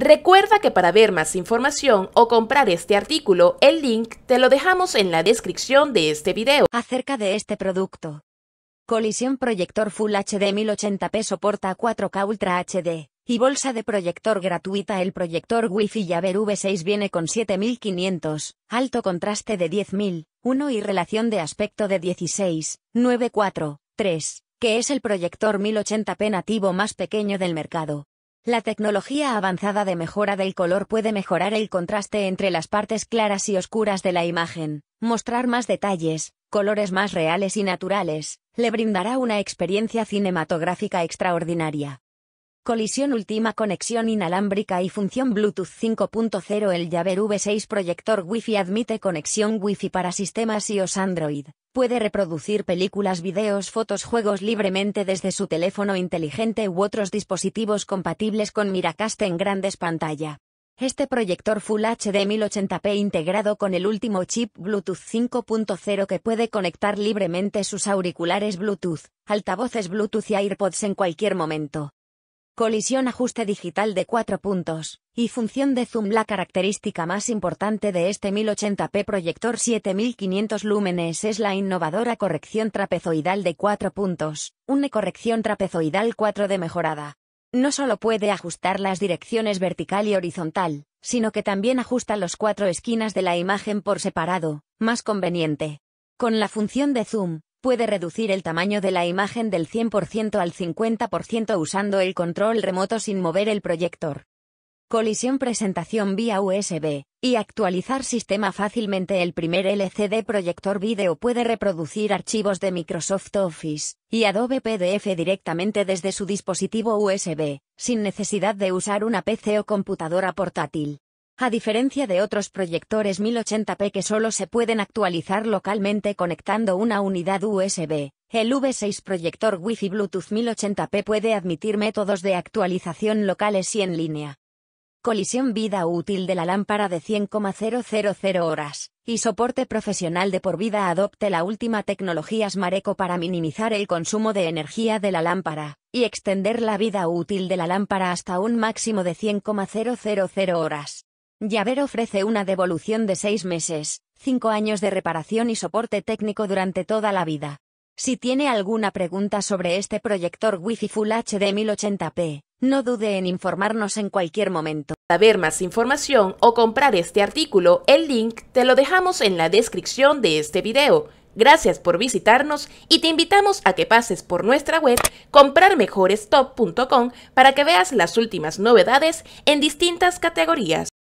Recuerda que para ver más información o comprar este artículo, el link te lo dejamos en la descripción de este video. Acerca de este producto. Colisión proyector Full HD 1080p soporta 4K Ultra HD y bolsa de proyector gratuita. El proyector Wi-Fi Yaver V6 viene con 7500, alto contraste de 10000, 1 y relación de aspecto de 16, 3, que es el proyector 1080p nativo más pequeño del mercado. La tecnología avanzada de mejora del color puede mejorar el contraste entre las partes claras y oscuras de la imagen, mostrar más detalles, colores más reales y naturales, le brindará una experiencia cinematográfica extraordinaria. Colisión última conexión inalámbrica y función Bluetooth 5.0 El Llaver V6 proyector Wi-Fi admite conexión Wi-Fi para sistemas iOS Android, puede reproducir películas, videos, fotos, juegos libremente desde su teléfono inteligente u otros dispositivos compatibles con Miracast en grandes pantalla. Este proyector Full HD 1080p integrado con el último chip Bluetooth 5.0 que puede conectar libremente sus auriculares Bluetooth, altavoces Bluetooth y AirPods en cualquier momento colisión ajuste digital de 4 puntos, y función de zoom la característica más importante de este 1080p proyector 7500 lúmenes es la innovadora corrección trapezoidal de 4 puntos, una corrección trapezoidal 4D mejorada. No solo puede ajustar las direcciones vertical y horizontal, sino que también ajusta los cuatro esquinas de la imagen por separado, más conveniente. Con la función de zoom, Puede reducir el tamaño de la imagen del 100% al 50% usando el control remoto sin mover el proyector. Colisión presentación vía USB, y actualizar sistema fácilmente el primer LCD proyector video puede reproducir archivos de Microsoft Office y Adobe PDF directamente desde su dispositivo USB, sin necesidad de usar una PC o computadora portátil. A diferencia de otros proyectores 1080p que solo se pueden actualizar localmente conectando una unidad USB, el V6 proyector Wi-Fi Bluetooth 1080p puede admitir métodos de actualización locales y en línea. Colisión vida útil de la lámpara de 100,000 horas, y soporte profesional de por vida adopte la última tecnología Smareco para minimizar el consumo de energía de la lámpara, y extender la vida útil de la lámpara hasta un máximo de 100,000 horas. Yaver ofrece una devolución de seis meses, cinco años de reparación y soporte técnico durante toda la vida. Si tiene alguna pregunta sobre este proyector Wi-Fi Full HD 1080p, no dude en informarnos en cualquier momento. Para ver más información o comprar este artículo, el link te lo dejamos en la descripción de este video. Gracias por visitarnos y te invitamos a que pases por nuestra web comprarmejorestop.com para que veas las últimas novedades en distintas categorías.